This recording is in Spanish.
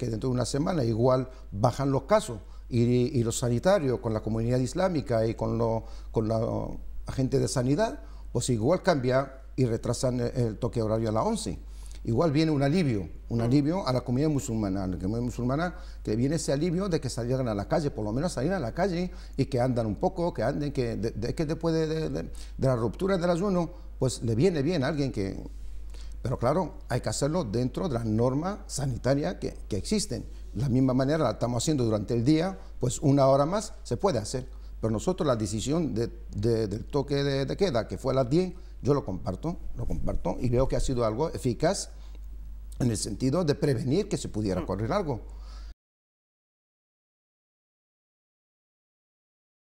que dentro de una semana igual bajan los casos y, los sanitarios con la comunidad islámica y con, con la gente de sanidad, pues igual cambia y retrasan el, toque horario a las 11. Igual viene un alivio, un alivio a la comunidad musulmana, a la comunidad musulmana que viene ese alivio de que salgan a la calle, por lo menos salgan a la calle y que andan un poco, que anden, que, que después de, de, la ruptura del ayuno, pues le viene bien a alguien que pero claro, hay que hacerlo dentro de las normas sanitarias que, existen. la misma manera la estamos haciendo durante el día, pues una hora más se puede hacer. Pero nosotros la decisión del toque de, de, queda, que fue a las 10, yo lo comparto, lo comparto y veo que ha sido algo eficaz en el sentido de prevenir que se pudiera mm. correr algo.